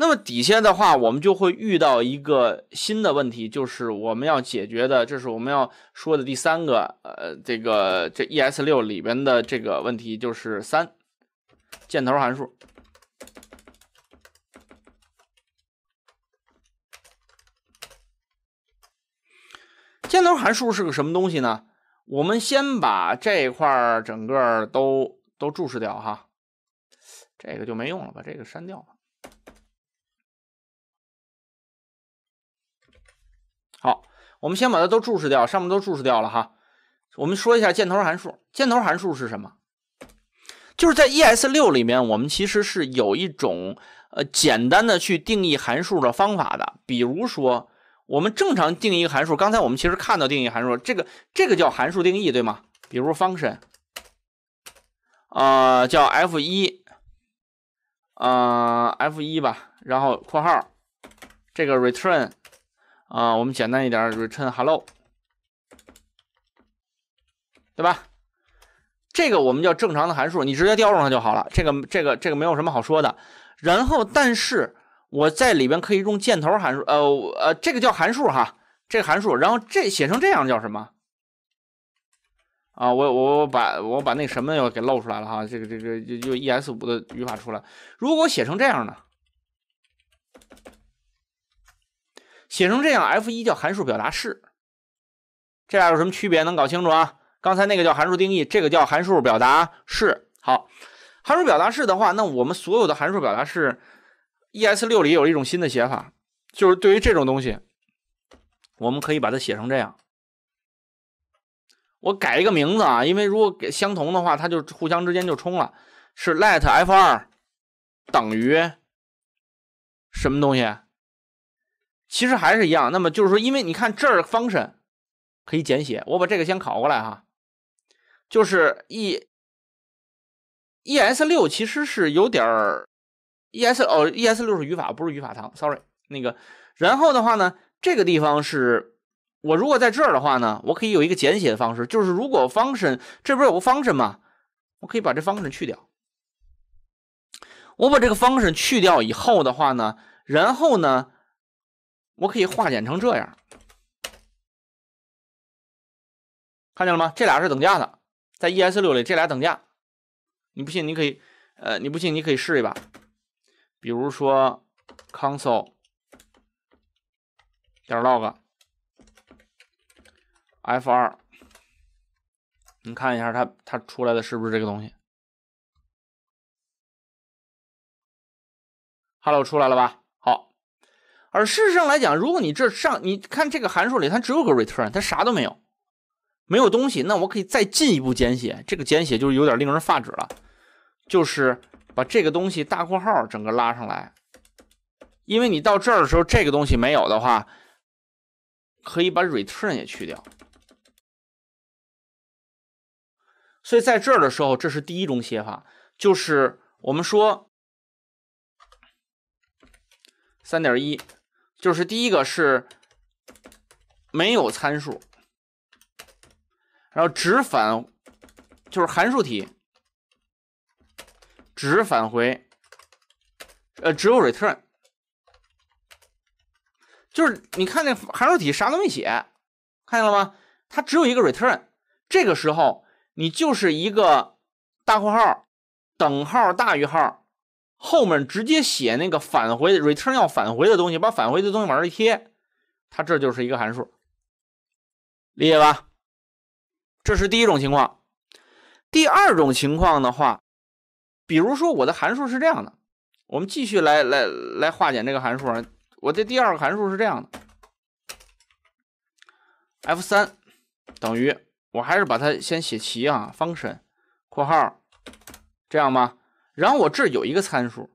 那么底下的话，我们就会遇到一个新的问题，就是我们要解决的，这是我们要说的第三个，呃，这个这 ES 六里边的这个问题就是三箭头函数。箭头函数是个什么东西呢？我们先把这块儿整个都都注释掉哈，这个就没用了，把这个删掉。好，我们先把它都注释掉，上面都注释掉了哈。我们说一下箭头函数，箭头函数是什么？就是在 E S 六里面，我们其实是有一种呃简单的去定义函数的方法的。比如说，我们正常定义一个函数，刚才我们其实看到定义函数，这个这个叫函数定义，对吗？比如 function，啊，叫 F 一，啊 F 一吧，然后括号，这个 return。啊，我们简单一点，就是 u r n hello`，对吧？这个我们叫正常的函数，你直接调用它就好了。这个、这个、这个没有什么好说的。然后，但是我在里边可以用箭头函数，呃呃，这个叫函数哈，这个函数。然后这写成这样叫什么？啊，我我我把我把那什么又给露出来了哈，这个这个就就 E S 五的语法出来。如果写成这样呢？写成这样，f 一叫函数表达式，这俩有什么区别？能搞清楚啊？刚才那个叫函数定义，这个叫函数表达式。好，函数表达式的话，那我们所有的函数表达式，E S 六里有一种新的写法，就是对于这种东西，我们可以把它写成这样。我改一个名字啊，因为如果给相同的话，它就互相之间就冲了。是 let f 二等于什么东西？其实还是一样，那么就是说，因为你看这儿 function 可以简写，我把这个先考过来哈，就是 e e s 六其实是有点 e s 哦 e s 六是语法不是语法糖，sorry 那个，然后的话呢，这个地方是我如果在这儿的话呢，我可以有一个简写的方式，就是如果 function 这边有个 function 嘛，我可以把这 function 去掉，我把这个 function 去掉以后的话呢，然后呢。我可以化简成这样，看见了吗？这俩是等价的，在 ES6 里这俩等价。你不信，你可以，呃，你不信你可以试一把。比如说 console 点 log f2，你看一下它它出来的是不是这个东西？Hello 出来了吧？而事实上来讲，如果你这上你看这个函数里，它只有个 return，它啥都没有，没有东西。那我可以再进一步简写，这个简写就有点令人发指了，就是把这个东西大括号整个拉上来。因为你到这儿的时候，这个东西没有的话，可以把 return 也去掉。所以在这儿的时候，这是第一种写法，就是我们说三点一。就是第一个是没有参数，然后只返就是函数体，只返回，呃，只有 return，就是你看那函数体啥都没写，看见了吗？它只有一个 return，这个时候你就是一个大括号，等号大于号。后面直接写那个返回 return 要返回的东西，把返回的东西往上一贴，它这就是一个函数，理解吧？这是第一种情况。第二种情况的话，比如说我的函数是这样的，我们继续来来来化简这个函数。啊，我的第二个函数是这样的，f 三等于，我还是把它先写齐啊，function 括号，这样吧。然后我这有一个参数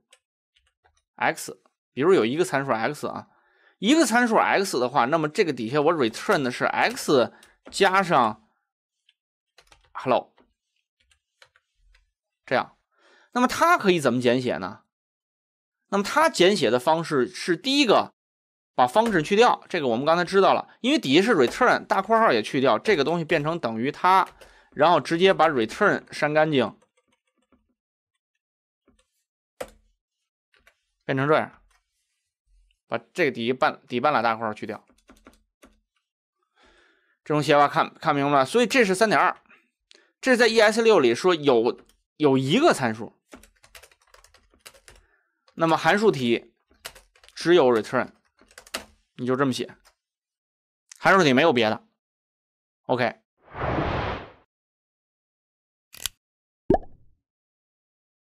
x，比如有一个参数 x 啊，一个参数 x 的话，那么这个底下我 return 的是 x 加上 hello，这样，那么它可以怎么简写呢？那么它简写的方式是第一个把方式去掉，这个我们刚才知道了，因为底下是 return，大括号也去掉，这个东西变成等于它，然后直接把 return 删干净。变成这样，把这个底一半底半拉大块去掉，这种写法看看明白所以这是三点二，这是在 ES 六里说有有一个参数，那么函数题只有 return，你就这么写，函数题没有别的，OK。